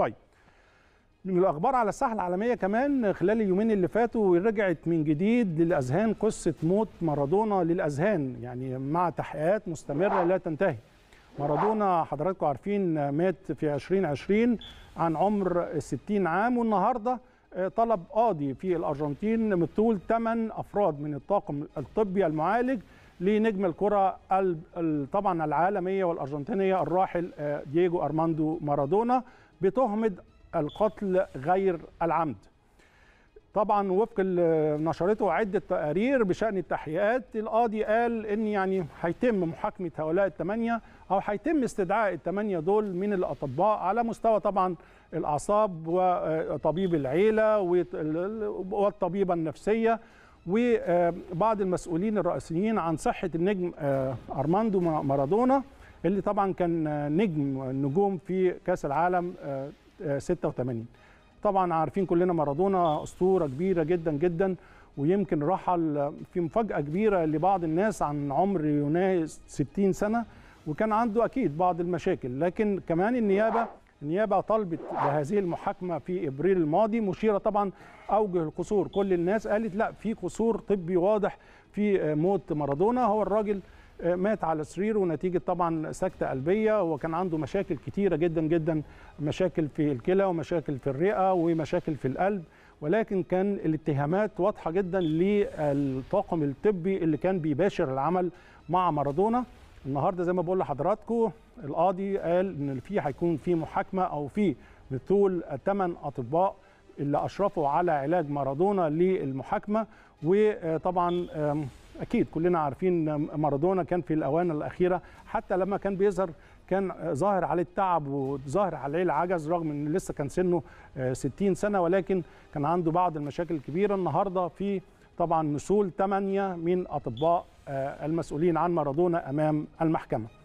طيب من الاخبار على الساحه العالميه كمان خلال اليومين اللي فاتوا رجعت من جديد للاذهان قصه موت مارادونا للاذهان يعني مع تحقيقات مستمره لا تنتهي مارادونا حضراتكم عارفين مات في 2020 عن عمر 60 عام والنهارده آه، طلب قاضي في الارجنتين مطول 8 افراد من الطاقم الطبي المعالج لنجم الكره طبعا العالميه والارجنتينيه الراحل آه، دييجو ارماندو مارادونا بتهمه القتل غير العمد طبعا وفق نشرته عده تقارير بشان التحقيقات القاضي قال ان يعني هيتم محاكمه هؤلاء الثمانيه او هيتم استدعاء الثمانيه دول من الاطباء على مستوى طبعا الاعصاب وطبيب آه، العيله والطبيبه النفسيه وبعض المسؤولين الرئيسيين عن صحه النجم آه، ارماندو مارادونا اللي طبعا كان آه، نجم النجوم في كاس العالم 86 آه، طبعا عارفين كلنا مارادونا اسطوره كبيره جدا جدا ويمكن رحل في مفاجاه كبيره لبعض الناس عن عمر يناهز 60 سنه وكان عنده اكيد بعض المشاكل لكن كمان النيابه النيابه طالبت بهذه المحاكمه في ابريل الماضي مشيره طبعا اوجه القصور كل الناس قالت لا في قصور طبي واضح في موت مارادونا هو الراجل مات على سريره نتيجة طبعا سكتة قلبية وكان عنده مشاكل كتيرة جدا جدا مشاكل في الكلى ومشاكل في الرئة ومشاكل في القلب ولكن كان الاتهامات واضحة جدا للطاقم الطبي اللي كان بيباشر العمل مع مارادونا النهارده زي ما بقول لحضراتكم القاضي قال ان في هيكون في محاكمه او في بطول ثمان اطباء اللي اشرفوا على علاج مارادونا للمحاكمه وطبعا اكيد كلنا عارفين مارادونا كان في الاوان الاخيره حتى لما كان بيظهر كان ظاهر عليه التعب وظاهر عليه العجز رغم ان لسه كان سنه 60 آه، سنه ولكن كان عنده بعض المشاكل الكبيره النهارده في طبعا نسول ثمانية من أطباء آه، المسؤولين عن مارادونا أمام المحكمة